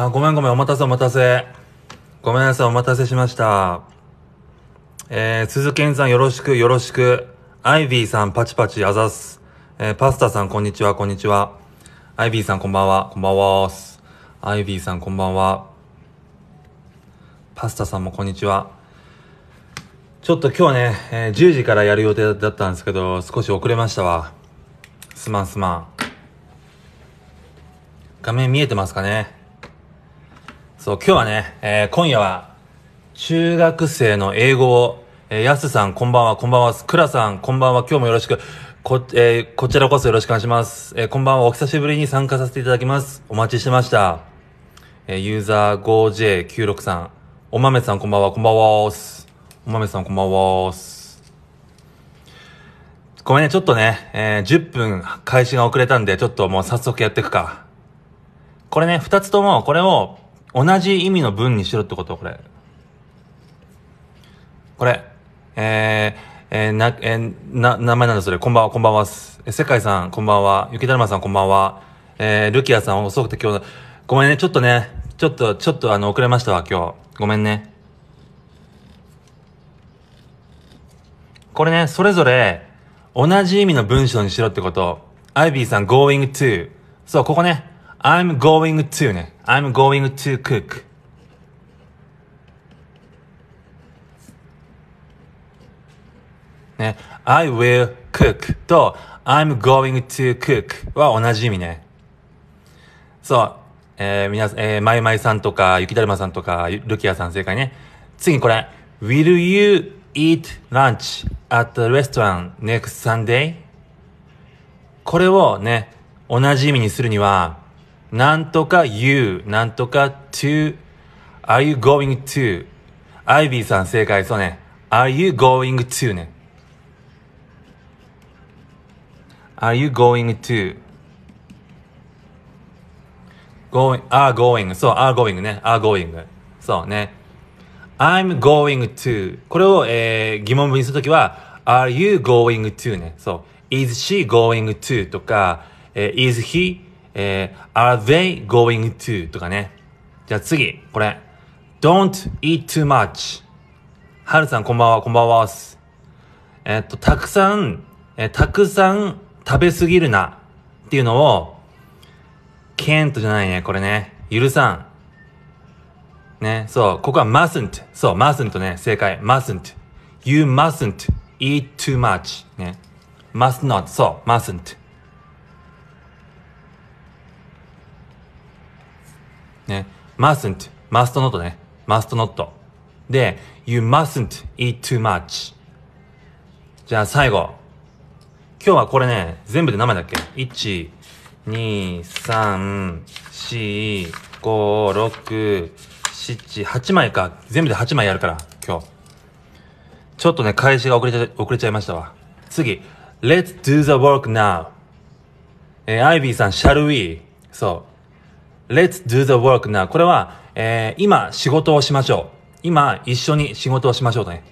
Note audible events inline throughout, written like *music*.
あ、ごめんごめん、お待たせお待たせ。ごめんなさい、お待たせしました。えー、鈴賢さんよろしく、よろしく。アイビーさん、パチパチ、あざす。えー、パスタさん、こんにちは、こんにちは。アイビーさん、こんばんは、こんばんはアイビーさん、こんばんは。パスタさんも、こんにちは。ちょっと今日ね、えー、10時からやる予定だったんですけど、少し遅れましたわ。すまんすまん。画面見えてますかねそう、今日はね、えー、今夜は、中学生の英語を、えー、やすさんこんばんは、こんばんは、くらさんこんばんは、今日もよろしく、こ、えー、こちらこそよろしくお願いします。えー、こんばんは、お久しぶりに参加させていただきます。お待ちしてました。えー、ユーザー 5J96 さん、おまめさんこんばんは、こんばんはおまめさんこんばんはごめんね、ちょっとね、えー、10分開始が遅れたんで、ちょっともう早速やっていくか。これね、2つとも、これを、同じ意味の文にしろってことこれ。これ、えー、えー、な、えー、な、名前なんだそれ。こんばんは、こんばんは。世界さん、こんばんは。雪だるまさん、こんばんは。えー、ルキアさん、遅くて今日、ごめんね、ちょっとね、ちょっと、ちょっとあの、遅れましたわ、今日。ごめんね。これね、それぞれ、同じ意味の文章にしろってこと。アイビーさん、going to。そう、ここね。I'm going to ね。I'm going to cook. ね。I will cook と I'm going to cook は同じ意味ね。そう。えー、皆さん、えー、まいまいさんとか、ゆきだるまさんとか、ルキアさん正解ね。次これ。Will you eat lunch at the restaurant next Sunday? これをね、同じ意味にするには、なんとか you なんとか to are you going to アイビーさん正解そうね are you going to ね are you going to going are going そう are going ね are going そうね I'm going to これを、えー、疑問文にするときは are you going to ねそう is she going to とか、えー、is he えー、are they going to? とかね。じゃあ次、これ。don't eat too much. はるさんこんばんは、こんばんは。えー、っと、たくさん、えー、たくさん食べすぎるなっていうのを、can't じゃないね、これね。許さん。ね、そう、ここは mustn't。そう、mustn't ね、正解。mustn't。You mustn't eat too much. ね。must not. そう、mustn't。ね。mustn't, must not ね。must not. で、you mustn't eat too much. じゃあ最後。今日はこれね、全部で何枚だっけ ?1、2、3、4、5、6、7、8枚か。全部で8枚やるから、今日。ちょっとね、開始が遅れちゃ、遅れちゃいましたわ。次。Let's do the work now. えー、アイビーさん、shall we? そう。Let's do the work now これは、えー、今仕事をしましょう。今一緒に仕事をしましょうとね。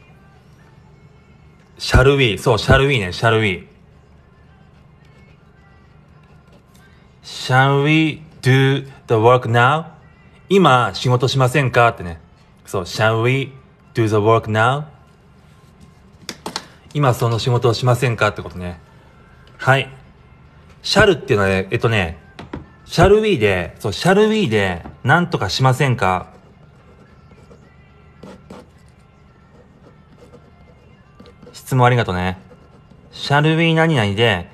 shall we そう、shall we ね、shall we shall we do the work now? 今仕事しませんかってね。そう、shall we do the work now? 今その仕事をしませんかってことね。はい。シャルっていうのは、ね、えっとね、シャルウィーで、そう、シャルウィーで、なんとかしませんか質問ありがとね。シャルウィー何々で、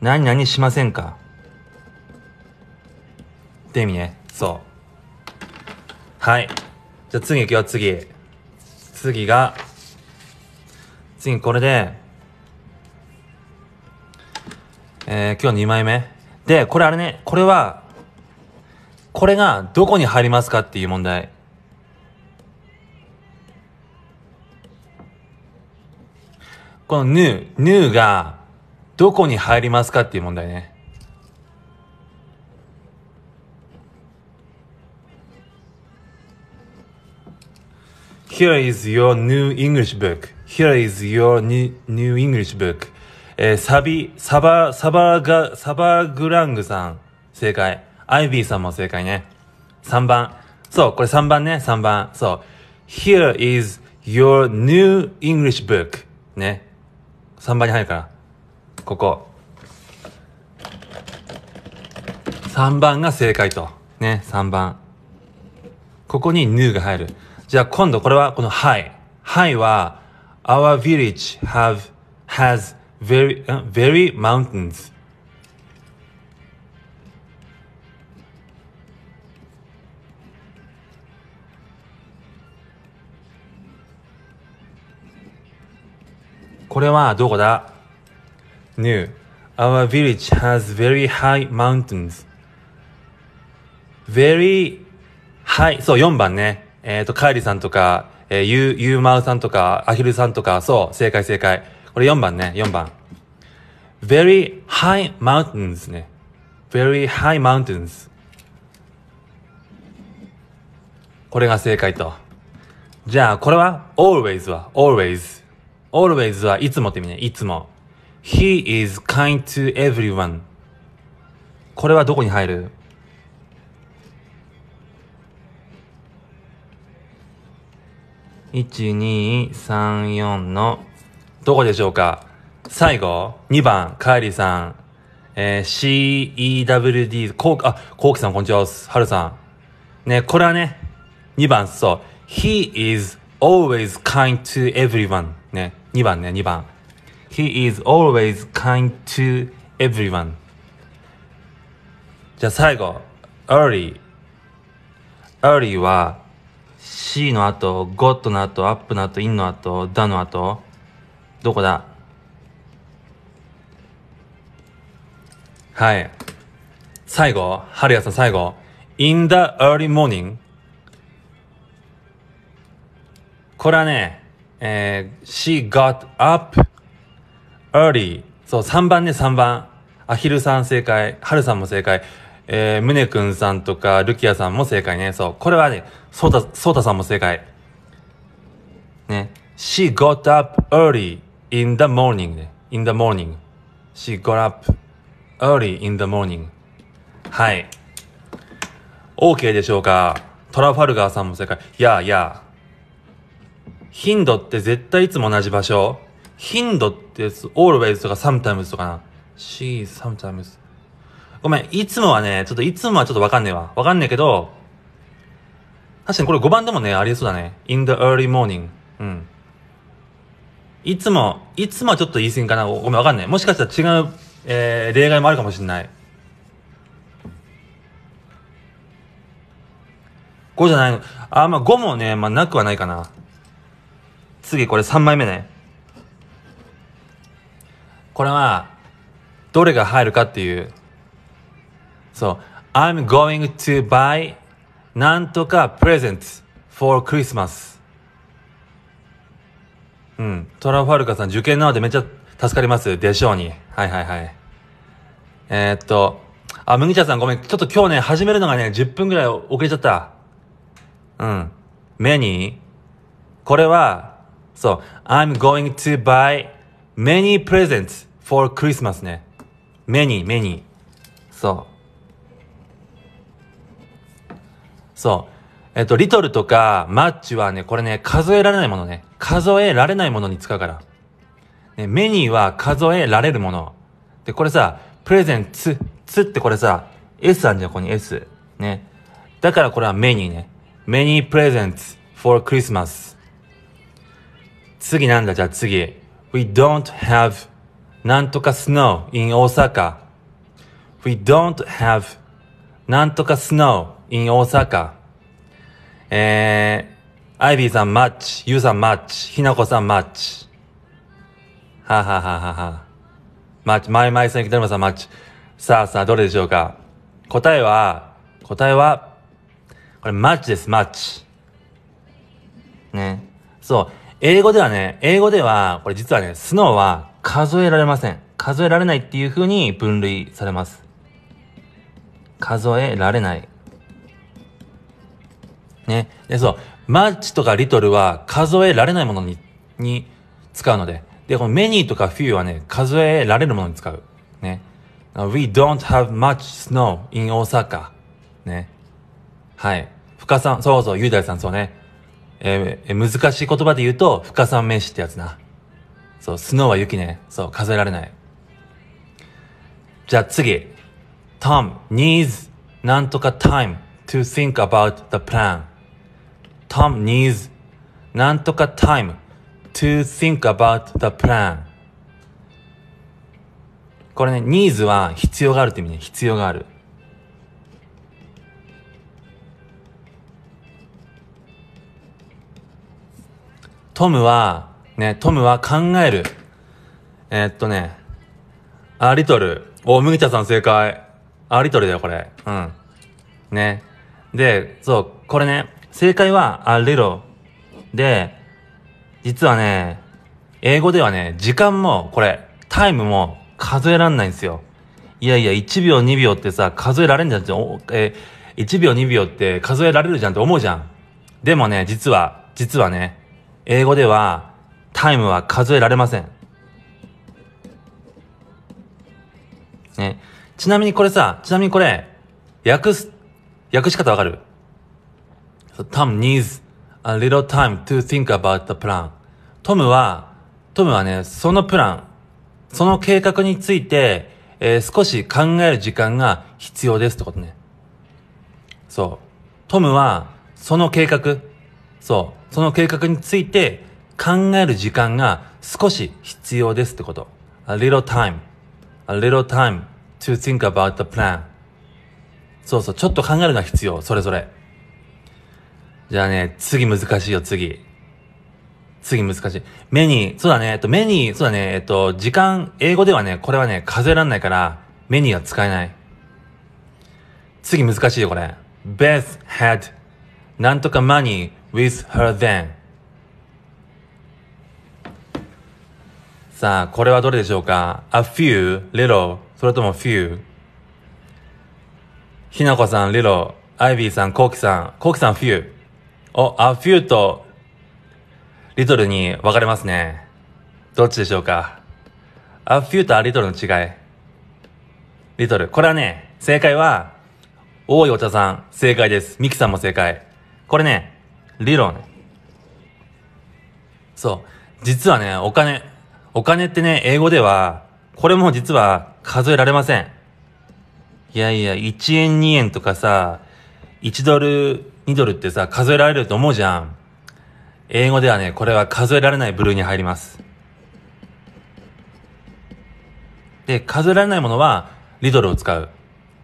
何々しませんかって意味ね。そう。はい。じゃあ次行くよ、次。次が、次これで、えー、今日2枚目。で、これあれね、これは、これがどこに入りますかっていう問題。このぬ、ぬがどこに入りますかっていう問題ね。Here is your new English book. Here is your new, new English book. えー、サビ、サバ、サバが、サバグラングさん、正解。アイビーさんも正解ね。3番。そう、これ3番ね、3番。そう。Here is your new English book. ね。3番に入るから。ここ。3番が正解と。ね、3番。ここに new が入る。じゃあ今度これはこの hi。hi は our village have, has very,、uh, very mountains. これはどこだ ?New. Our village has very high mountains. Very high. そう、4番ね。えっ、ー、と、カイリさんとか、えー、ゆう、ゆうまうさんとか、アヒルさんとか、そう、正解正解。これ4番ね、4番。very high mountains ね。very high mountains。これが正解と。じゃあ、これは always は always。always はいつもって意味ね。いつも。he is kind to everyone。これはどこに入る1234のどこでしょうか最後、2番、カーリーさん。えー、CEWD、こう、あ、コウさんこんにちは。ハルさん。ね、これはね、2番、そう。He is always kind to everyone. ね、2番ね、2番。He is always kind to everyone. じゃあ最後、early。early は C の後、got の後、up の後、in の後、da の後、どこだはい。最後、春也さん最後。in the early morning これはね、えー、she got up early そう、3番ね、3番。アヒルさん正解。ハルさんも正解。えー、ムネくんさんとか、ルキアさんも正解ね。そう。これはね、ソータ、ソータさんも正解。ね。She got up early. in the morning ね。in the morning. She got up early in the morning. はい。OK でしょうかトラファルガーさんも正解。いやいや頻度って絶対いつも同じ場所頻度ってや always とか sometimes とかな。she sometimes. ごめん、いつもはね、ちょっといつもはちょっとわかんねえわ。わかんねえけど、確かにこれ5番でもね、ありそうだね。in the early morning. うん。いつも、いつもちょっと言い過ぎかな。ごめん、わかんない。もしかしたら違う、えー、例外もあるかもしれない。5じゃないの。あ、まあ5もね、まあなくはないかな。次、これ3枚目ね。これは、どれが入るかっていう。そう。I'm going to buy なんとか p r e s e n t for Christmas. うん。トラファルカさん、受験なのでめっちゃ助かります。でしょうに。はいはいはい。えー、っと、あ、麦茶さんごめん。ちょっと今日ね、始めるのがね、10分ぐらい遅れちゃった。うん。メニーこれは、そう、I'm going to buy many presents for Christmas ね。メニー、メニー。そう。そう。えっと、リトルとかマッチはね、これね、数えられないものね。数えられないものに使うから。ね、ューは数えられるもの。で、これさ、プレゼンツ、つってこれさ、S あるじゃん、ここに S。ね。だからこれはメニーね。メニープレゼンツ for Christmas. 次なんだ、じゃあ次。We don't have なんとか snow in 大阪。w e don't have なんとか snow in 大阪。えー、アイビーさんマッチ、ユウさんマッチ、ひなこさんマッチ。ははははは。マッチ、マイマイさん、きたるまさんマッチ。さあさあ、どれでしょうか答えは、答えは、これマッチです、マッチ。ね。そう。英語ではね、英語では、これ実はね、スノーは数えられません。数えられないっていう風に分類されます。数えられない。ね。で、そう。マッチとかリトルは数えられないものに、に使うので。で、このメニーとかフューはね、数えられるものに使う。ね。We don't have much snow in Osaka. ね。はい。深さん、そうそう、雄大さん、そうね。えー、難しい言葉で言うと、深さん名詞ってやつな。そう、スノーは雪ね。そう、数えられない。じゃあ次。Tom needs なんとか time to think about the plan. Tom needs なんとか time to think about the plan これね、n e ズ s は必要があるって意味ね、必要がある。トムは、ね、トムは考える。えー、っとね、あ、リトル。お、麦田さん正解。あ、リトルだよ、これ。うん。ね。で、そう、これね、正解は a little で、実はね、英語ではね、時間もこれ、タイムも数えらんないんですよ。いやいや、1秒2秒ってさ、数えられんじゃんって、えー、1秒2秒って数えられるじゃんって思うじゃん。でもね、実は、実はね、英語では、タイムは数えられません。ね。ちなみにこれさ、ちなみにこれ、訳す、訳し方わかる So Tom needs a little time to think about the plan. トムは、トムはね、そのプラン、その計画について、えー、少し考える時間が必要ですってことね。そう。トムは、その計画、そう、その計画について考える時間が少し必要ですってこと。A little time. A little time to think about the plan. そうそう、ちょっと考えるのが必要、それぞれ。じゃあね、次難しいよ、次。次難しい。目に、そうだね、えっと、目に、そうだね、えっと、時間、英語ではね、これはね、数えらんないから、メニューは使えない。次難しいよ、これ。Beth had なんとか money with her then. さあ、これはどれでしょうか ?a few, little, それとも few。ひなこさん、little、アイビーさん、こうきさん、こうきさん、few。お、アフューとリトルに分かれますね。どっちでしょうか。アフューとアリトルの違い。リトル。これはね、正解は、多いお茶さん、正解です。ミキさんも正解。これね、理論。そう。実はね、お金。お金ってね、英語では、これも実は数えられません。いやいや、1円2円とかさ、1ドル2ドルってさ、数えられると思うじゃん。英語ではね、これは数えられない部類に入ります。で、数えられないものは、リドルを使う。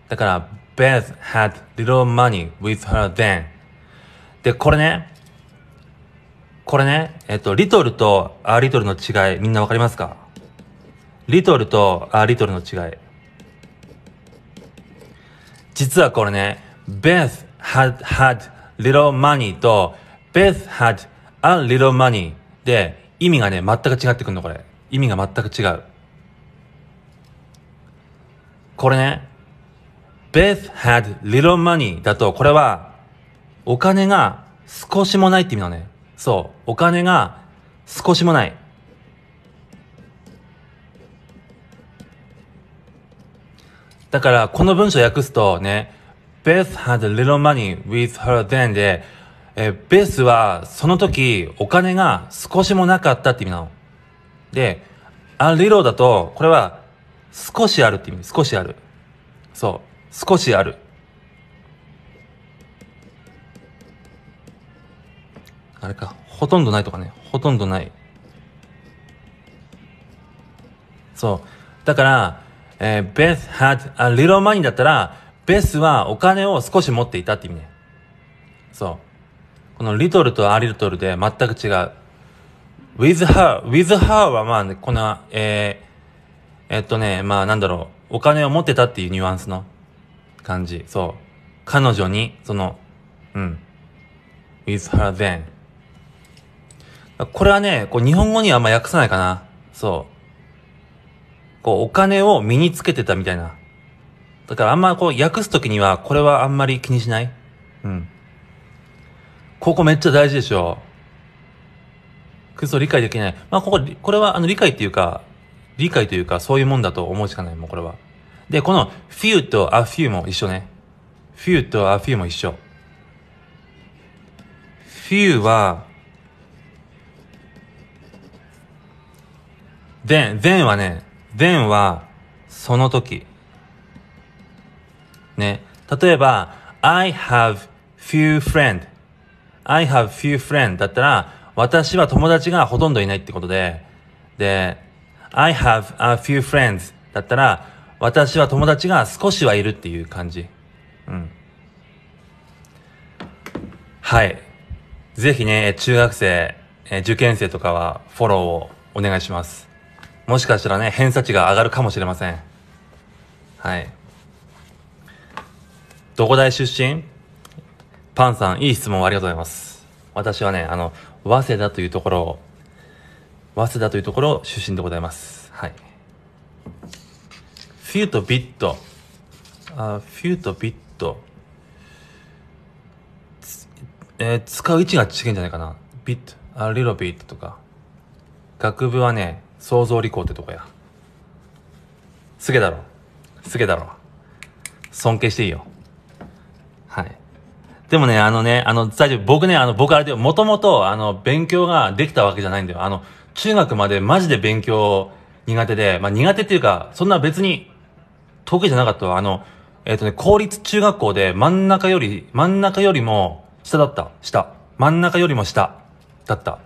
だから、Beth had little money with her then. で、これね、これね、えっと、リトルとアーリトルの違い、みんなわかりますかリトルとアーリトルの違い。実はこれね、Beth had had little money と Beth had a little money で意味がね、全く違ってくるの、これ。意味が全く違う。これね、Beth had little money だと、これは、お金が少しもないって意味だね。そう。お金が少しもない。だから、この文章訳すとね、Beth had little money with her then で、えー、ベースはその時お金が少しもなかったって意味なの。で、a little だと、これは少しあるって意味。少しある。そう。少しある。あれか。ほとんどないとかね。ほとんどない。そう。だから、えー、Beth had a little money だったら、ベースはお金を少し持っていたって意味ね。そう。このリトルとアリトルで全く違う。with her, with her はまあ、ね、この、えー、えっとね、まあなんだろう、お金を持ってたっていうニュアンスの感じ。そう。彼女に、その、うん。with her then. これはね、こう日本語にはあんま訳さないかな。そう。こうお金を身につけてたみたいな。だからあんまこう訳すときには、これはあんまり気にしないうん。ここめっちゃ大事でしょ。クソ理解できない。まあ、ここ、これはあの理解っていうか、理解というか、そういうもんだと思うしかない、もん、これは。で、この few と a few も一緒ね。few と a few も一緒。few は、then, then はね、then は、その時。ね。例えば、I have few friend. I have few friend だったら、私は友達がほとんどいないってことで、で、I have a few friends だったら、私は友達が少しはいるっていう感じ。うん。はい。ぜひね、中学生、受験生とかはフォローをお願いします。もしかしたらね、偏差値が上がるかもしれません。はい。どこ大出身パンさん、いい質問ありがとうございます。私はね、あの、早稲田というところを、早稲田というところ出身でございます。はい。フュートビット。あフュートビット。えー、使う位置が違うんじゃないかな。ビット、あ、リロビットとか。学部はね、創造理工ってとこや。すげだろ。すげだろ。尊敬していいよ。はい。でもね、あのね、あの、大丈夫。僕ね、あの、僕あれで、もともと、あの、勉強ができたわけじゃないんだよ。あの、中学までマジで勉強苦手で、まあ苦手っていうか、そんな別に得意じゃなかったわ。あの、えっ、ー、とね、公立中学校で真ん中より、真ん中よりも下だった。下。真ん中よりも下だった。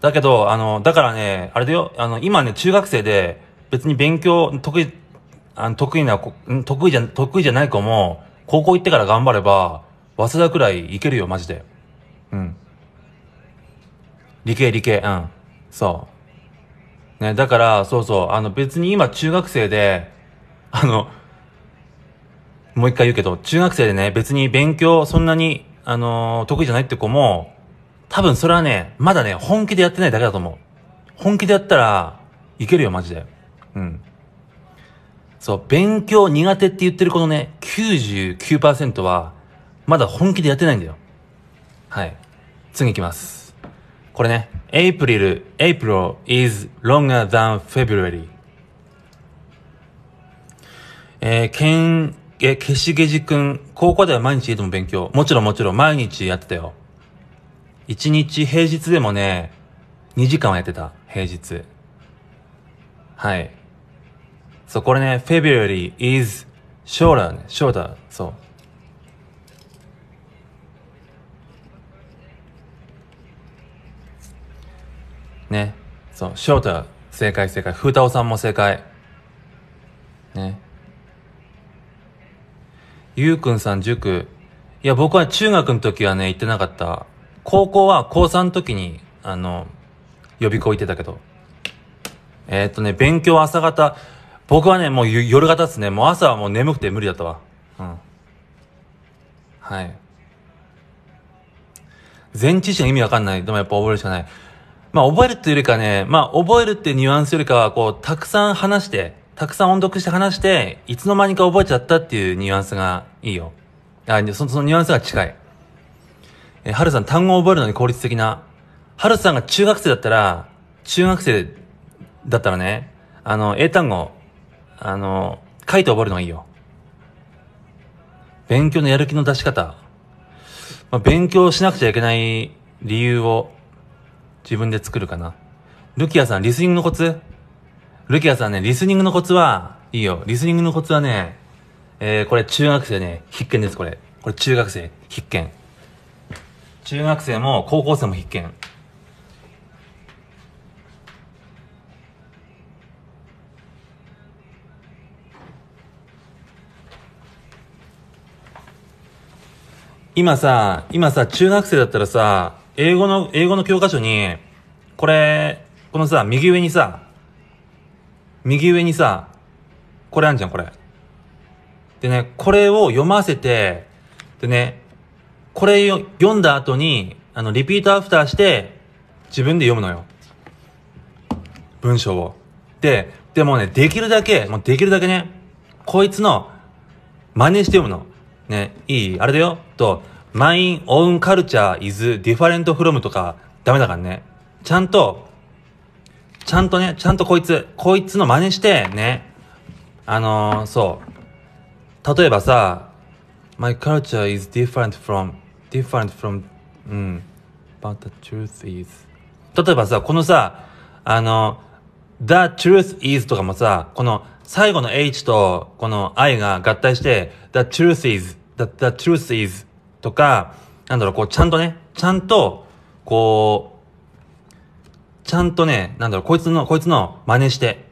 だけど、あの、だからね、あれだよ、あの、今ね、中学生で別に勉強得意、あの得意な、得意じゃ、得意じゃない子も、高校行ってから頑張れば、早稲田くらい行けるよ、マジで。うん。理系、理系、うん。そう。ね、だから、そうそう、あの別に今中学生で、あの、もう一回言うけど、中学生でね、別に勉強そんなに、あのー、得意じゃないって子も、多分それはね、まだね、本気でやってないだけだと思う。本気でやったらいけるよ、マジで。うん。そう、勉強苦手って言ってるこのね、99%は、まだ本気でやってないんだよ。はい。次行きます。これね、April, April is longer than February. えー、けん、え、けしげじくん、高校では毎日いでも勉強。もちろんもちろん毎日やってたよ。一日平日でもね、2時間はやってた。平日。はい。そう、これね、February is shorter ね、shorter、そう。ね。そう、ショータ、正解正解。ふうたおさんも正解。ね。ゆうくんさん塾。いや、僕は中学の時はね、行ってなかった。高校は高3の時に、あの、予備校行ってたけど。えー、っとね、勉強朝方、僕はね、もう夜型っすね。もう朝はもう眠くて無理だったわ。うん。はい。全知識の意味わかんない。でもやっぱ覚えるしかない。まあ覚えるっていうよりかね、まあ覚えるっていうニュアンスよりかは、こう、たくさん話して、たくさん音読して話して、いつの間にか覚えちゃったっていうニュアンスがいいよ。あそのニュアンスが近い。えはるさん単語を覚えるのに効率的な。はるさんが中学生だったら、中学生だったらね、あの、英単語、あの、書いて覚えるのがいいよ。勉強のやる気の出し方。まあ、勉強しなくちゃいけない理由を自分で作るかな。ルキアさん、リスニングのコツルキアさんね、リスニングのコツは、いいよ。リスニングのコツはね、えー、これ中学生ね、必見です、これ。これ中学生、必見。中学生も高校生も必見。今さ、今さ、中学生だったらさ、英語の、英語の教科書に、これ、このさ、右上にさ、右上にさ、これあんじゃん、これ。でね、これを読ませて、でね、これ読んだ後に、あの、リピートアフターして、自分で読むのよ。文章を。で、でもね、できるだけ、もうできるだけね、こいつの、真似して読むの。ね、いいあれだよ。と、mine own culture is different from とかダメだからね。ちゃんと、ちゃんとね、ちゃんとこいつ、こいつの真似してね、あのー、そう。例えばさ、my culture is different from, different from, うん、but the truth is 例えばさ、このさ、あの、the truth is とかもさ、この最後の h とこの i が合体して、the truth is, the, the truth is とか、なんだろう、こう、ちゃんとね、ちゃんと、こう、ちゃんとね、なんだろう、こいつの、こいつの真似して、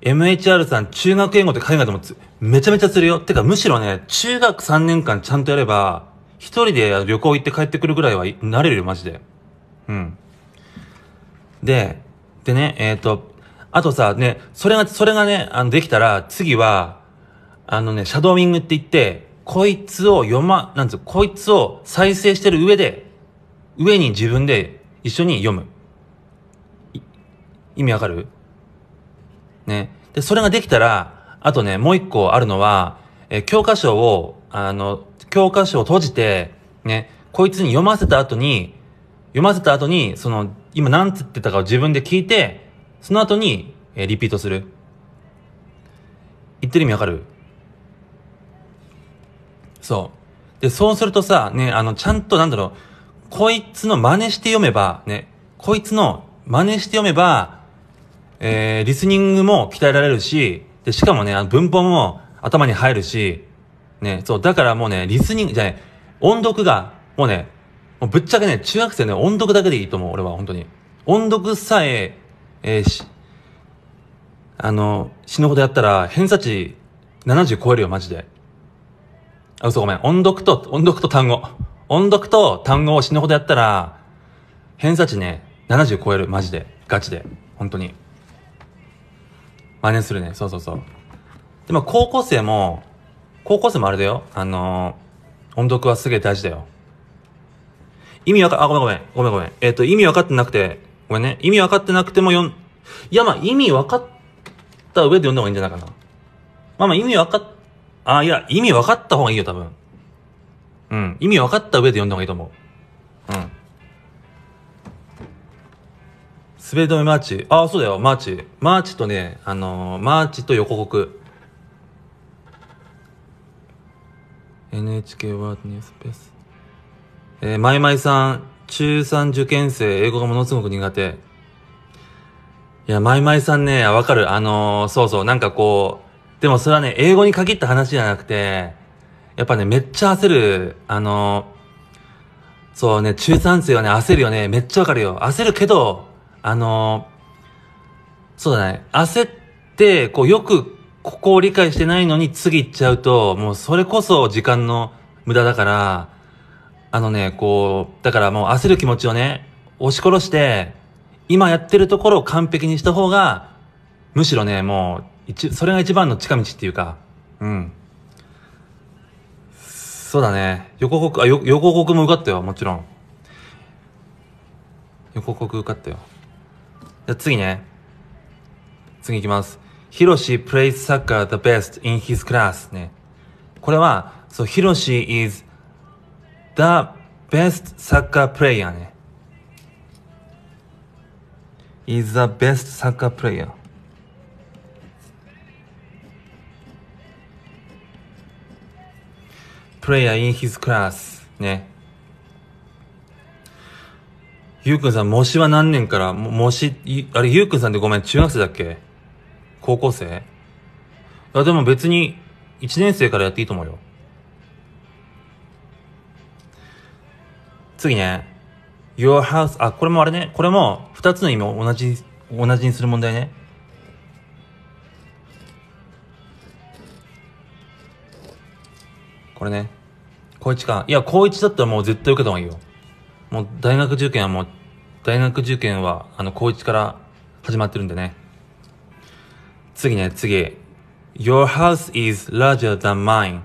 MHR さん、中学英語って海外でもめちゃめちゃするよ。てか、むしろね、中学3年間ちゃんとやれば、一人で旅行行って帰ってくるぐらいはなれるよ、マジで。うん。で、でね、えっ、ー、と、あとさ、ね、それが、それがね、あの、できたら、次は、あのね、シャドーミングって言って、こいつを読ま、なんつう、こいつを再生してる上で、上に自分で一緒に読む。意味わかるね。で、それができたら、あとね、もう一個あるのは、え教科書を、あの、教科書を閉じて、ね、こいつに読ませた後に、読ませた後に、その、今何つってたかを自分で聞いて、その後に、えリピートする。言ってる意味わかるそう。で、そうするとさ、ね、あの、ちゃんとなんだろう、こいつの真似して読めば、ね、こいつの真似して読めば、えー、リスニングも鍛えられるし、で、しかもね、あの文法も頭に入るし、ね、そう、だからもうね、リスニング、じゃね、音読が、もうね、もうぶっちゃけね、中学生ね、音読だけでいいと思う、俺は、本当に。音読さえ、えー、し、あの、死ぬほどやったら、偏差値70超えるよ、マジで。あ、そうごめん。音読と、音読と単語。音読と単語を死ぬほどやったら、偏差値ね、70超える。マジで。ガチで。本当に。真似するね。そうそうそう。でも高校生も、高校生もあれだよ。あのー、音読はすげえ大事だよ。意味わか、あ、ごめんごめん。ごめんごめん。えっ、ー、と、意味わかってなくて、ごめんね。意味わかってなくても読ん、いや、まあ、意味わかった上で読んだ方がいいんじゃないかな。まあまあ、意味わかっあ、いや、意味分かった方がいいよ、多分。うん。意味分かった上で読んだ方がいいと思う。うん。滑り止めマーチ。ああ、そうだよ、マーチ。マーチとね、あのー、マーチと横国。NHK ワードニュースペース。えー、まいまいさん、中3受験生、英語がものすごく苦手。いや、まいまいさんね、わかる。あのー、そうそう、なんかこう、でもそれはね、英語に限った話じゃなくて、やっぱね、めっちゃ焦る、あの、そうね、中3生はね、焦るよね。めっちゃわかるよ。焦るけど、あの、そうだね、焦って、こう、よくここを理解してないのに次行っちゃうと、もうそれこそ時間の無駄だから、あのね、こう、だからもう焦る気持ちをね、押し殺して、今やってるところを完璧にした方が、むしろね、もう一、それが一番の近道っていうか、うん。そうだね。横国、あ、よ横国も受かったよ、もちろん。横国受かったよ。じゃ次ね。次行きます。ヒロシ plays soccer the best in his class ね。これは、そう、ヒロシ is the best soccer player ね。is the best soccer player. player in his class ね。ゆうくんさん、模試は何年から模試、あれ、ゆうくんさんってごめん、中学生だっけ高校生あ、でも別に、1年生からやっていいと思うよ。次ね。Your house, あ、これもあれね。これも、2つの意味を同じ、同じにする問題ね。これね。高一か。いや、高一だったらもう絶対受けた方がいいよ。もう大学受験はもう、大学受験は、あの、高一から始まってるんでね。次ね、次。Your house is larger than mine.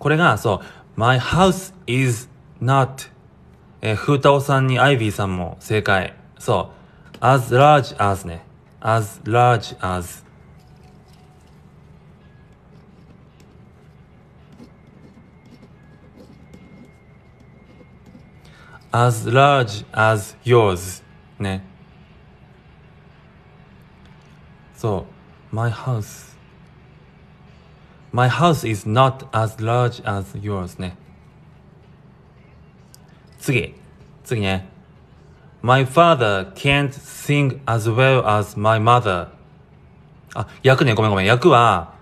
これが、そう、My house is not. えー、ふうたおさんにアイビーさんも正解。そう。as large as ね。as large as. as large as yours ねそう my house my house is not as large as yours ね次次ね my father can't sing as well as my mother あ、役ね、ごめんごめん。役は、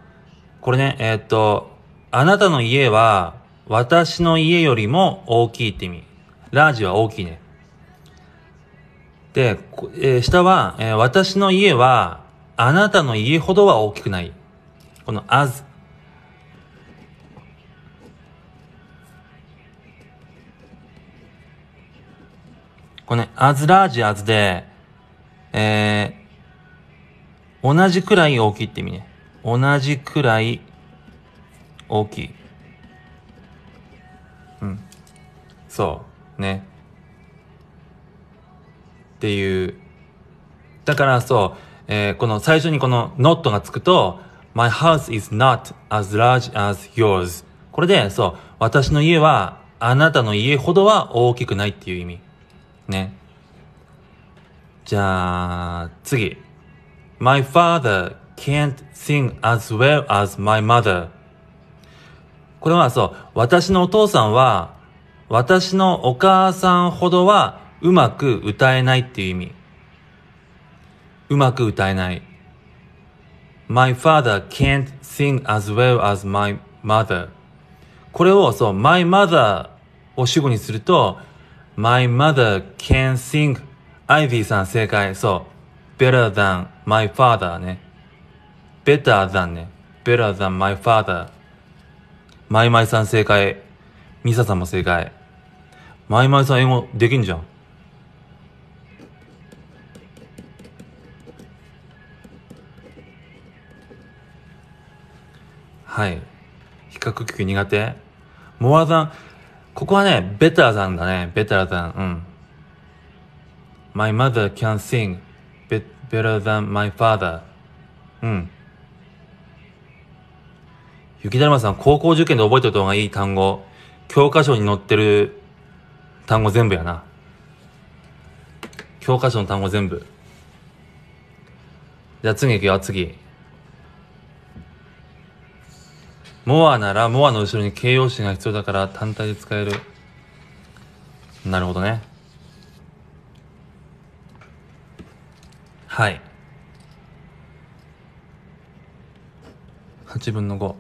これね、えー、っと、あなたの家は私の家よりも大きいって意味。ラージは大きいね。で、えー、下は、えー、私の家は、あなたの家ほどは大きくない。このアズ。これね、アズラージアズで、えー、同じくらい大きいって意味ね。同じくらい大きい。うん。そう。ね。っていう。だからそう、えー、この最初にこの not がつくと、my house is not as large as yours. これで、そう、私の家はあなたの家ほどは大きくないっていう意味。ね。じゃあ、次。My father can't sing as well as my mother. これはそう、私のお父さんは私のお母さんほどはうまく歌えないっていう意味。うまく歌えない。My father can't sing as well as my mother. これをそう、my mother を主語にすると、my mother can sing Ivy さん正解。そう。better than my father ね。better than ね。better than my father。マイマイさん正解。ミサさんも正解。マイマイさん英語できんじゃん。はい。比較級苦手モアさん、ここはね、ベタラさんだね。ベタラさん。うん。My mother can sing better than my father. うん。雪だるまさん、高校受験で覚えておいた方がいい単語。教科書に載ってる単語全部やな。教科書の単語全部。じゃあ次行くよ、次。モアならモアの後ろに形容詞が必要だから単体で使える。なるほどね。はい。8分の5。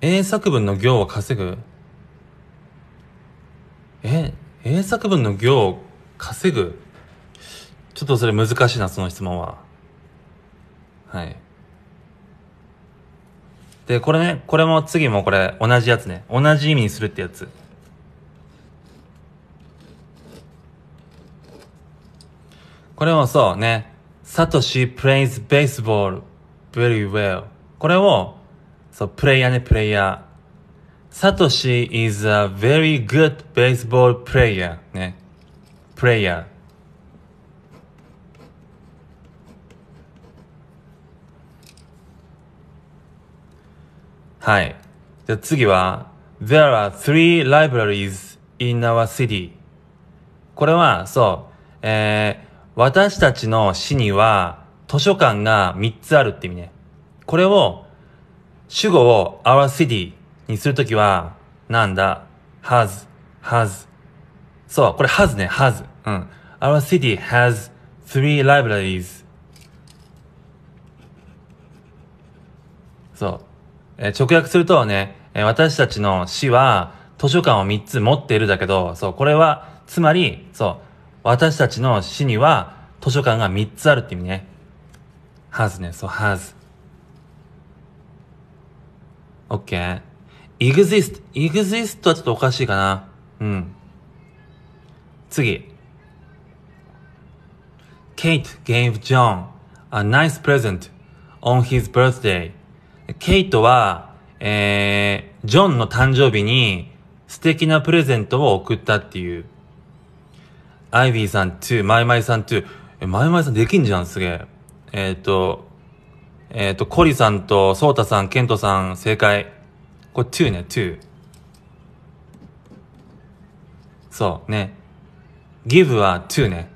英作文の行を稼ぐえ、英作文の行を稼ぐちょっとそれ難しいな、その質問は。はい。で、これね、これも次もこれ同じやつね。同じ意味にするってやつ。これもそうね。サトシ plays baseball very well. これを、そう、プレイヤーね、プレイヤー。サトシ is a very good baseball player ね。player はい。じゃ次は There are three libraries in our city これは、そう、えー、私たちの市には図書館が3つあるって意味ね。これを、主語を our city にするときは、なんだ、has, has. そう、これ has ね、has. うん。Our city has three libraries. そう。えー、直訳するとね、えー、私たちの市は図書館を3つ持っているだけど、そう、これは、つまり、そう、私たちの市には図書館が3つあるって意味ね。has ね、そう、has. OK。exist, exist はちょっとおかしいかな。うん。次。Kate gave John a nice present on his birthday. ケイトは、えー、ジョンの誕生日に素敵なプレゼントを送ったっていう。アイビーさん2、マイマイさん2。え、マイマイさんできんじゃん、すげえ。えっ、ー、と、えっ、ー、と、コリさんとソータさん、ケントさん、正解。これ to ね、to。そうね。give は to ね。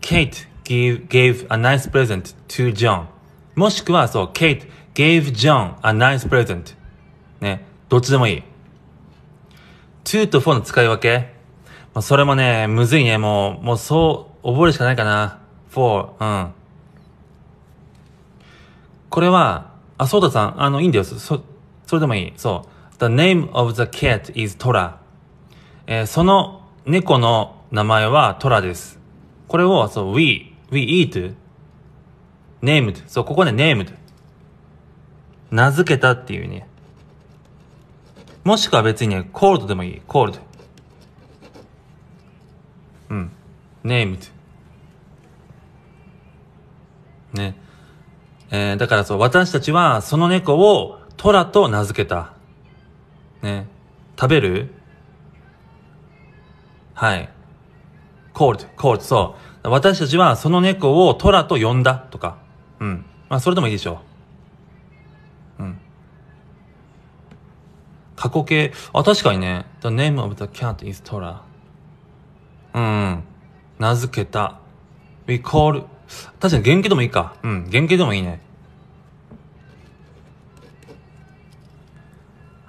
Kate give, gave a nice present to John. もしくはそう、Kate gave John a nice present. ね。どっちでもいい。to と for の使い分け。まあ、それもね、むずいね。もう、もうそう覚えるしかないかな。for, うん。これは、あ、そうださん、あの、いいんだよ。そ、それでもいい。そう。The name of the cat is Tora. えー、その猫の名前はトラです。これを、そう、we, we eat, named. そう、ここね、named. 名付けたっていうね。もしくは別にね、cold でもいい。cold. うん。named. ね。えー、だからそう、私たちはその猫をトラと名付けた。ね。食べるはい。コールド、コールド、そう。私たちはその猫をトラと呼んだとか。うん。まあ、それでもいいでしょう。うん。過去形。あ、確かにね。The name of the cat is Tora. うん。名付けた。We call. 確かに原型でもいいか。うん。原型でもいいね。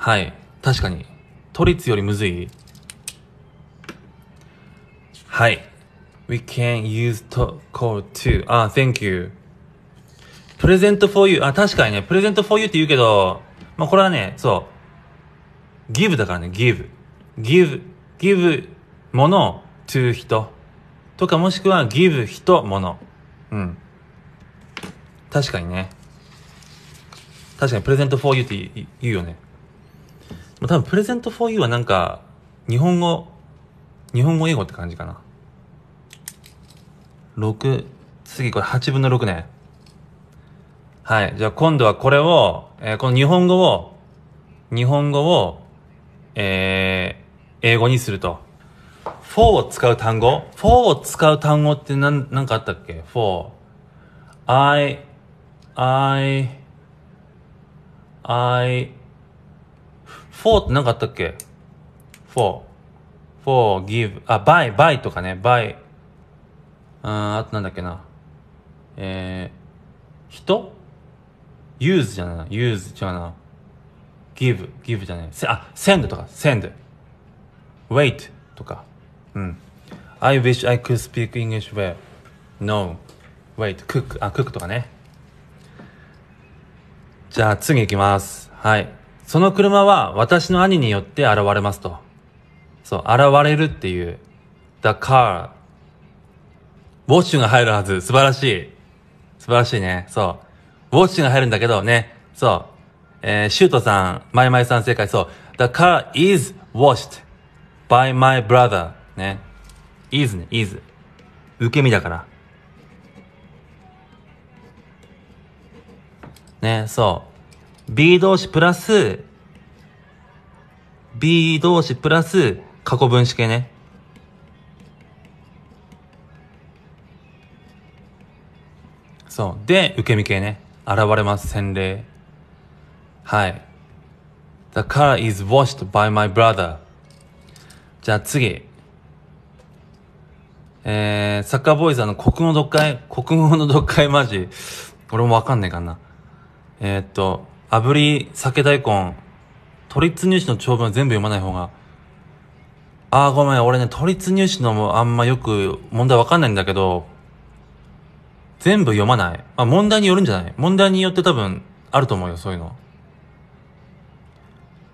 はい。確かに。都立よりむずいはい。We can use to call to. あ、thank you. プレゼント for you. あ、確かにね。プレゼント for you って言うけど、まあこれはね、そう。give だからね、give。give, give もの to 人。とかもしくは give 人もの。うん。確かにね。確かにプレゼント for you って言うよね。多分、プレゼントフォーユーはなんか、日本語、日本語英語って感じかな。6、次これ8分の6ね。はい。じゃあ今度はこれを、えー、この日本語を、日本語を、えー、英語にすると。for を使う単語 for を使う単語って何、何かあったっけ ?for。I, I, I, for って何かあったっけ for。for, give, あ、b y b y とかね、buy。ん、あとなんだっけな。えー、人 ?use じゃない、な、use じゃな。いな。give, give じゃない。あ、send とか、send。wait とか。うん。I wish I could speak English well. No. Wait. Cook. あ、cook とかね。じゃあ次いきます。はい。その車は私の兄によって現れますと。そう、現れるっていう。the car. ウォッシュが入るはず。素晴らしい。素晴らしいね。そう。ウォッシュが入るんだけどね。そう。えー、シュートさん、マイマイさん正解。そう。the car is washed by my brother. ね。is ね、is。受け身だから。ね、そう。B 動詞プラス、B 動詞プラス過去分詞形ね。そう。で、受け身形ね。現れます、洗礼。はい。The car is washed by my brother. じゃあ次。えー、サッカーボーイズの国語読解、国語の読解マジ。俺もわかんねえかな。えー、っと、炙り、酒大根、都立入試の長文全部読まない方が、ああ、ごめん、俺ね、都立入試のもあんまよく問題わかんないんだけど、全部読まない。まあ問題によるんじゃない問題によって多分あると思うよ、そういうの。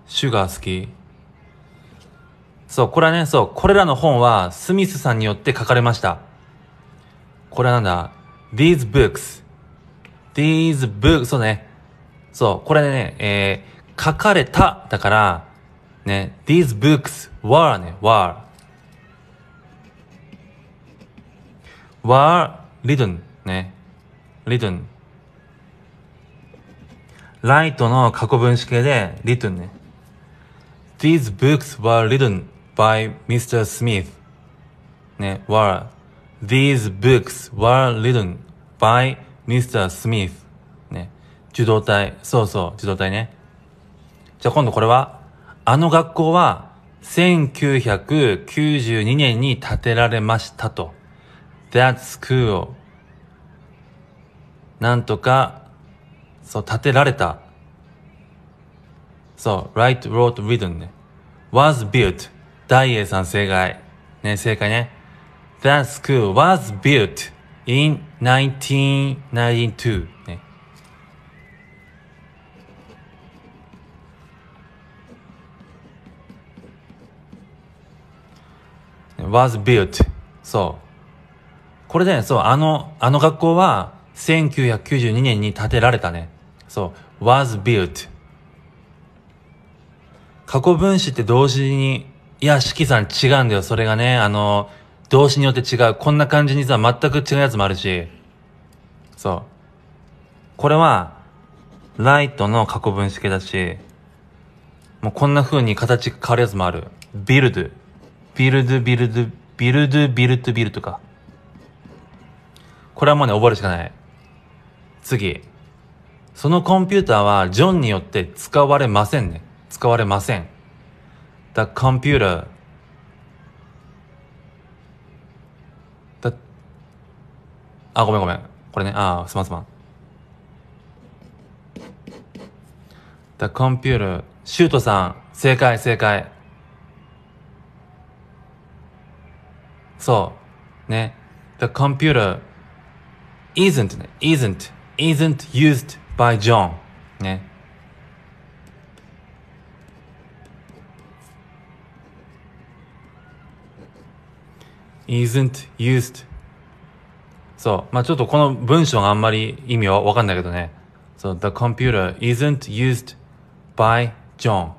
シュガー好き。そう、これはね、そう、これらの本はスミスさんによって書かれました。これはなんだ ?these books.these books, そうね。そう、これね、えー、書かれた、だから、ね、these books were ね、were were written ね、written ライトの過去分子形で written ね These books were written by Mr. Smith ね、were These books were written by Mr. Smith 受動体。そうそう、受動体ね。じゃあ今度これは、あの学校は1992年に建てられましたと。That school. なんとか、そう、建てられた。そう、right, r o a d w r i t t h m ね。was built. 大英さん正解。ね、正解ね。That school was built in 1992. was built. そう。これだね、そう、あの、あの学校は1992年に建てられたね。そう、was built. 過去分詞って同時に、いや、式さん違うんだよ。それがね、あの、動詞によって違う。こんな感じにさ、全く違うやつもあるし。そう。これは、ライトの過去分詞形だし、もうこんな風に形変わるやつもある。ビルド。ビルドビルド、ビルドビルドビルドか。これはもうね、覚えるしかない。次。そのコンピューターはジョンによって使われませんね。使われません。The computer The あ、ごめんごめん。これね、あ、すまんすまん。The computer シュートさん、正解正解。そう。ね。The computer isn't, isn't, isn't used by John. ね。isn't used そう。まあちょっとこの文章があんまり意味はわかんないけどね。そう、the computer isn't used by John.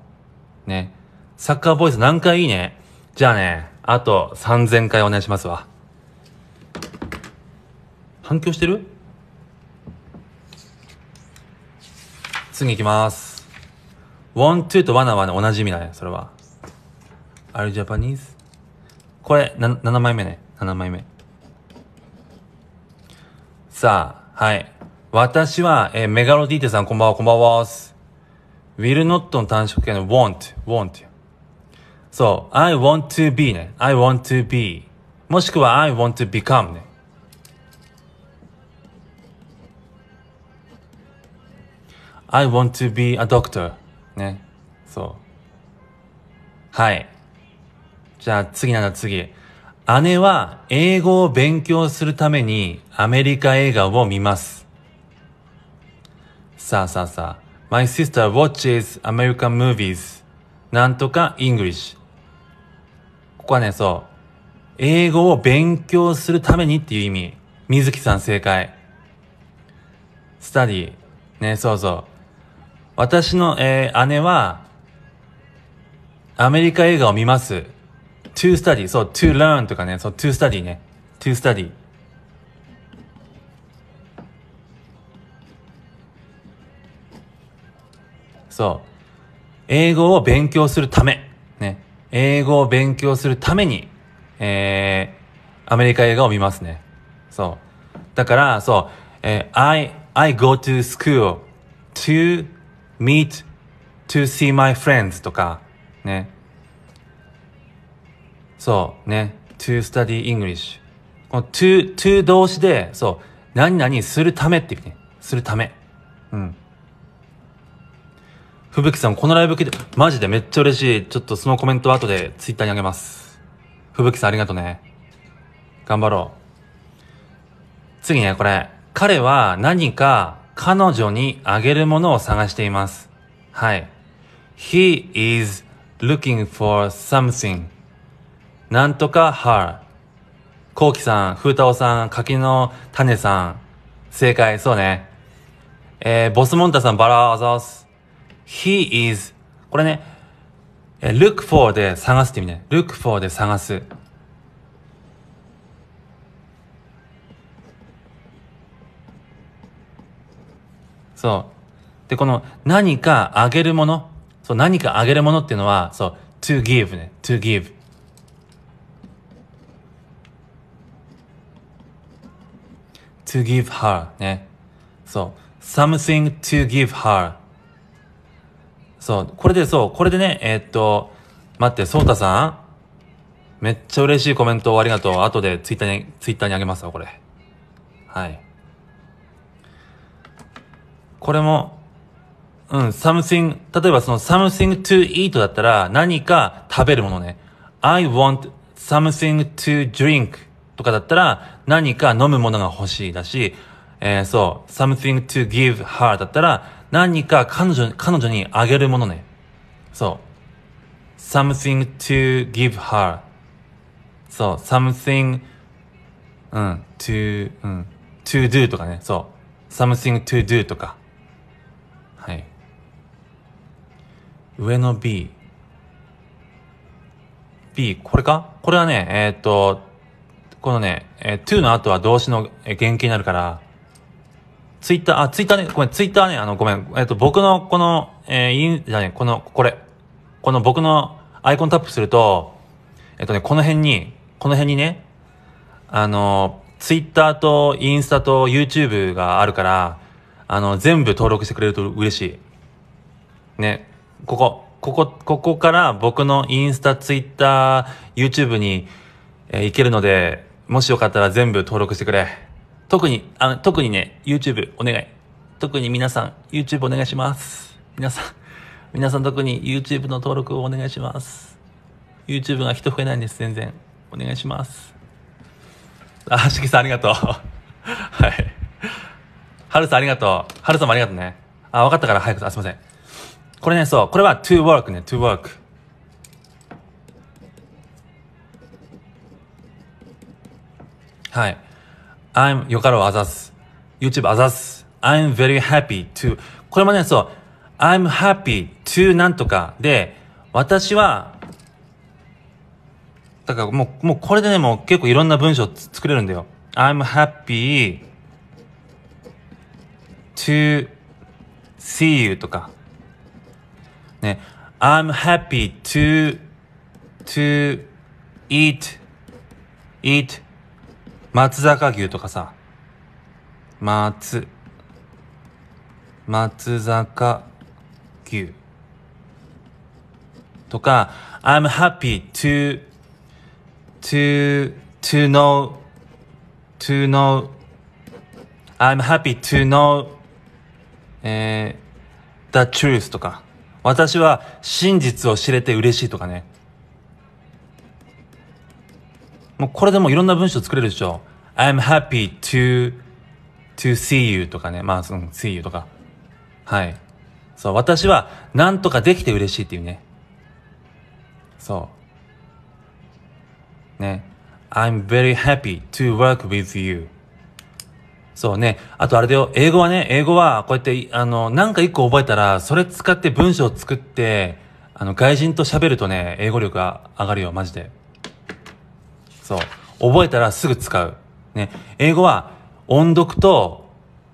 ね。サッカーボイス何回いいね。じゃあね。あと3000回お願いしますわ。反響してる次行きます。want to と wanna はね、おなじ味だね、それは。are you Japanese? これ、な、7枚目ね。7枚目。さあ、はい。私は、えー、メガロディーテさんこんばんは、こんばんは。ウィルノットの短縮形の want, want そう、I want to be ね。I want to be。もしくは I want to become ね。I want to be a doctor ね。そう。はい。じゃあ次なんだ次。姉は英語を勉強するためにアメリカ映画を見ます。さあさあさあ。My sister watches American movies. なんとか English. こはね、そう。英語を勉強するためにっていう意味。水木さん正解。スタディ。ね、そうそう。私の、えー、姉は、アメリカ映画を見ます。to study. そう、to learn とかね。そう、to study ね。to study. そう。英語を勉強するため。ね。英語を勉強するために、えー、アメリカ映画を見ますね。そう。だから、そう、えー、I, I go to school to meet, to see my friends とか、ね。そうね。to study English。この to, to 動詞で、そう、何々するためって意味ね。するため。うん。吹雪さん、このライブ来て、マジでめっちゃ嬉しい。ちょっとそのコメントは後でツイッターにあげます。吹雪さんありがとうね。頑張ろう。次ね、これ。彼は何か彼女にあげるものを探しています。はい。He is looking for something. なんとか her. こうきさん、ふうたおさん、柿の種さん。正解、そうね。えー、ボスモンタさん、バラアザース。he is これね、look for で探すって意味ね。look for で探す。そう。で、この何かあげるもの。そう、何かあげるものっていうのは、そう、to give ね。to give。to give her ね。そう。something to give her そう、これでそう、これでね、えー、っと、待って、そうたさんめっちゃ嬉しいコメントをありがとう。後でツイッターに、ツイッターにあげますわ、これ。はい。これも、うん、something, 例えばその something to eat だったら何か食べるものね。I want something to drink とかだったら何か飲むものが欲しいだし、えー、そう、something to give her だったら何か彼女、彼女にあげるものね。そう。something to give her. そう、something, うん、to, うん、to do とかね。そう。something to do とか。はい。上の B。B、これかこれはね、えっ、と、このね、えー、to の後は動詞の原型になるから、ツイッター、あ、ツイッターね、ごめん、ツイッターね、あの、ごめん、えっと、僕のこの、えー、いいじゃね、この、これ、この僕のアイコンタップすると、えっとね、この辺に、この辺にね、あの、ツイッターとインスタと YouTube があるから、あの、全部登録してくれると嬉しい。ね、ここ、ここ、ここから僕のインスタ、ツイッター、YouTube に、えー、行けるので、もしよかったら全部登録してくれ。特に、あの、特にね、YouTube お願い。特に皆さん、YouTube お願いします。皆さん、皆さん特に YouTube の登録をお願いします。YouTube が人増えないんです、全然。お願いします。あ、しきさんありがとう。*laughs* はい。はるさんありがとう。はるさんもありがとうね。あ、分かったから早く、あ、すいません。これね、そう、これは to work ね、to work。はい。I'm よかろうあざす。YouTube あざす。I'm very happy to これもね、そう。I'm happy to なんとかで、私は、だからもう、もうこれでね、もう結構いろんな文章作れるんだよ。I'm happy to see you とか。ね。I'm happy to, to eat, eat 松坂牛とかさ、松、松坂牛とか、I'm happy to, to, to know, to know, I'm happy to know, えー、the truth とか、私は真実を知れて嬉しいとかね。もうこれでもいろんな文章作れるでしょ。I'm happy to, to see you とかね。まあ、その、see you とか。はい。そう、私は何とかできて嬉しいっていうね。そう。ね。I'm very happy to work with you. そうね。あとあれだよ。英語はね、英語はこうやって、あの、なんか一個覚えたら、それ使って文章を作って、あの、外人と喋るとね、英語力が上がるよ、マジで。そう覚えたらすぐ使うね英語は音読と、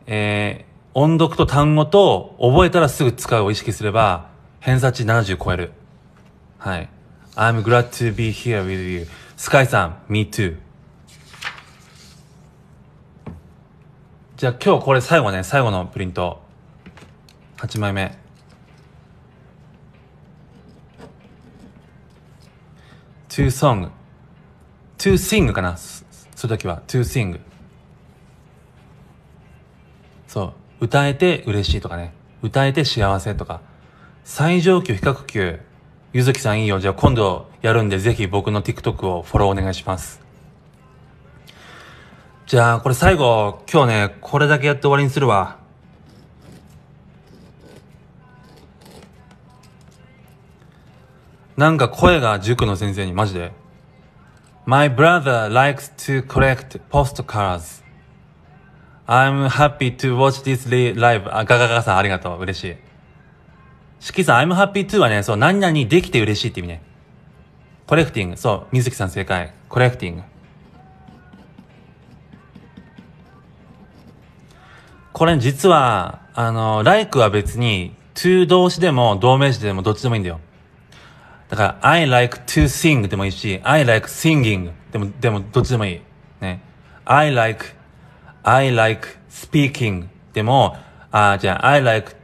えー、音読と単語と覚えたらすぐ使うを意識すれば偏差値70超えるはい I'm glad to be here with you スカイさん Me too じゃあ今日これ最後ね最後のプリント8枚目2 song to sing かなするときは to sing そう歌えて嬉しいとかね歌えて幸せとか最上級比較級ゆずきさんいいよじゃあ今度やるんでぜひ僕の TikTok をフォローお願いしますじゃあこれ最後今日ねこれだけやって終わりにするわなんか声が塾の先生にマジで My brother likes to collect postcards. I'm happy to watch this live. あ、ガガガさんありがとう。嬉しい。しきさん、I'm happy to はね、そう、何々できて嬉しいって意味ね。コレクティング。そう、水木さん正解。コレクティング。これ実は、あの、like は別に、to 動詞でも動名詞でもどっちでもいいんだよ。だから、I like to sing でもいいし、I like singing でも、でも、どっちでもいい。ね。I like, I like speaking でも、あ、じゃあ、I like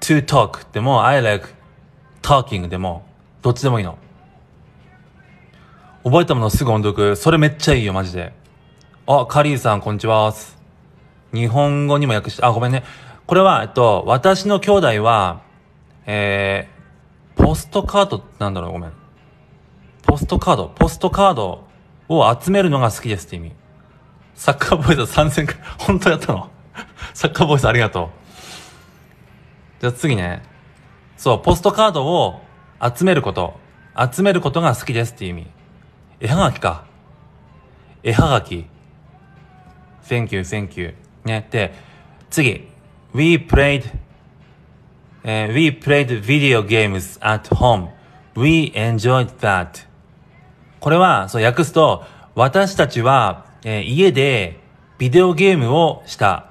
to talk でも、I like talking でも、どっちでもいいの。覚えたものすぐ音読。それめっちゃいいよ、マジで。あ、カリーさん、こんにちは。日本語にも訳して、あ、ごめんね。これは、えっと、私の兄弟は、えー、ポストカードってなんだろうごめん。ポストカード、ポストカードを集めるのが好きですって意味。サッカーボーイズ参戦か、*laughs* 本当やったの *laughs* サッカーボーイズありがとう。じゃあ次ね。そう、ポストカードを集めること。集めることが好きですって意味。絵はがきか。絵はがき。Thank you, thank you. ね。で、次。We played えー、We played video games at home. We enjoyed that. これは、そう訳すと、私たちは、えー、家でビデオゲームをした。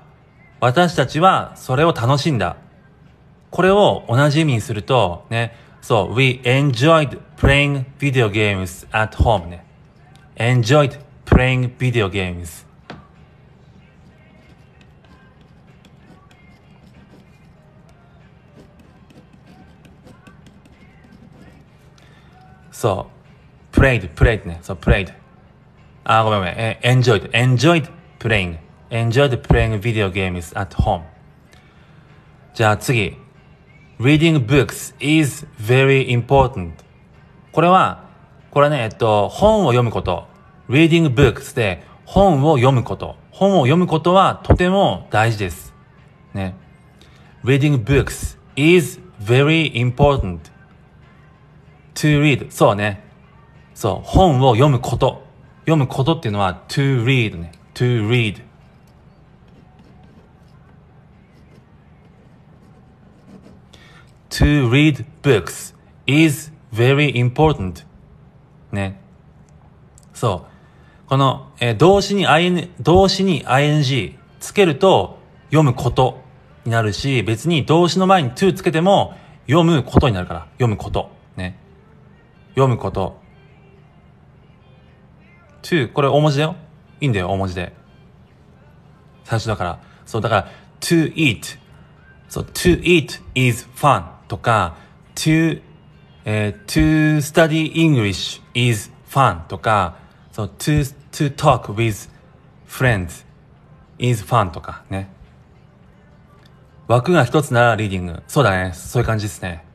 私たちはそれを楽しんだ。これを同じ意味にすると、ね、そう、we enjoyed playing video games at home ね。enjoyed playing video games そう。played, played ね。そう、played。あ、ごめんごめん。え、enjoyed, enjoyed playing. enjoyed playing video games at home. じゃあ次。reading books is very important. これは、これね、えっと、本を読むこと。reading books で本を読むこと。本を読むことはとても大事です。ね。reading books is very important. to read。そうね。そう。本を読むこと。読むことっていうのは to read ね。to read。to read books is very important. ね。そう。この、えー、動詞に in、動詞に ing つけると読むことになるし、別に動詞の前に to つけても読むことになるから。読むこと。読むこと to これ大文字だよいいんだよ大文字で最初だからそうだから to eat そう to eat is fun とか to えー、to study English is fun とか、そう、to, to talk with friends is fun とかね。枠が一つならリーディング。そうだね。そういう感じですね。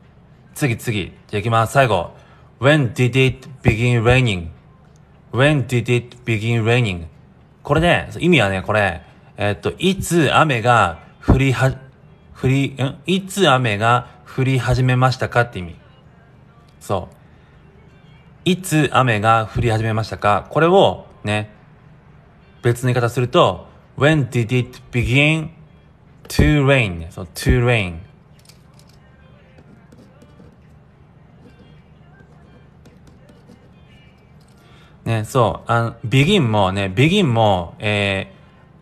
次次。じゃあ行きます。最後。When did it begin raining? When did it begin raining? これね、意味はね、これ、えっと、いつ雨が降りは、降り、んいつ雨が降り始めましたかって意味。そう。いつ雨が降り始めましたかこれをね、別の言い方すると、When did it begin to rain? そう、to rain. ね、そう、あの、begin もね、begin も、え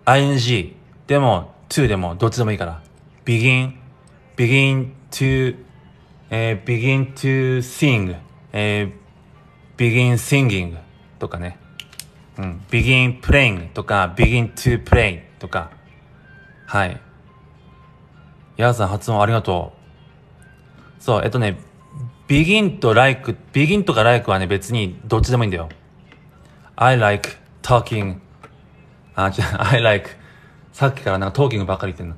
ー、ing でも to でもどっちでもいいから。begin, begin to, えー、begin to sing, えー、begin singing とかね。うん、begin playing とか、begin to play とか。はい。ヤーさん発音ありがとう。そう、えっとね、begin と like、begin とか like はね、別にどっちでもいいんだよ。I like talking *laughs* あ、じゃ I like さっきからなんかトーキングばっかり言ってんの。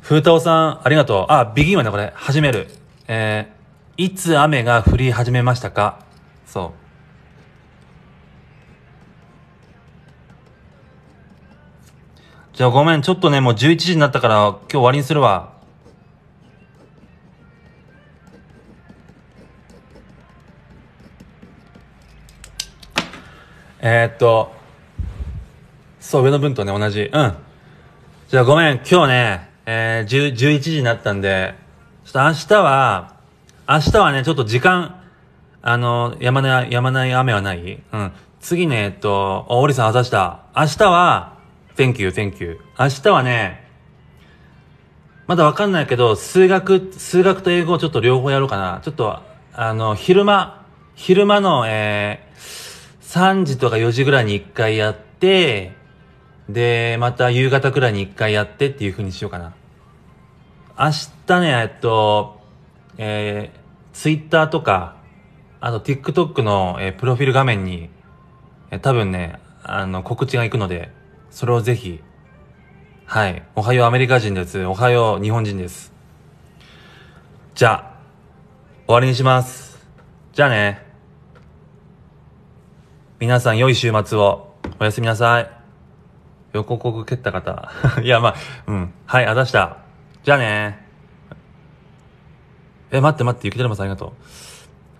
ふうたおさん、ありがとう。あ、ビギンはね、これ。始める。えー、いつ雨が降り始めましたかそう。じゃあごめん、ちょっとね、もう11時になったから今日終わりにするわ。えー、っと、そう、上の分とね、同じ。うん。じゃあごめん、今日ね、えー、1 1時になったんで、ちょっと明日は、明日はね、ちょっと時間、あの、やまない、やまない雨はないうん。次ね、えっと、お、おりさんあざした。明日は、thank you, thank you. 明日はね、まだわかんないけど、数学、数学と英語をちょっと両方やろうかな。ちょっと、あの、昼間、昼間の、え3時とか4時ぐらいに1回やって、で、また夕方くらいに1回やってっていう風にしようかな。明日ね、えっと、えー、Twitter とか、あと TikTok の、えー、プロフィール画面に、えー、多分ね、あの、告知が行くので、それをぜひ、はい。おはようアメリカ人です。おはよう日本人です。じゃあ、終わりにします。じゃあね。皆さん良い週末を。おやすみなさい。予告蹴った方。*laughs* いや、まあ、うん。はい、あざした。じゃあねえ、待って待って、ゆきだるまさんありがとう。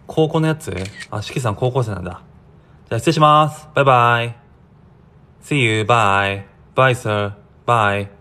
高校のやつあ、しきさん高校生なんだ。じゃあ失礼します。バイバイ。See you, bye. Bye, sir. Bye.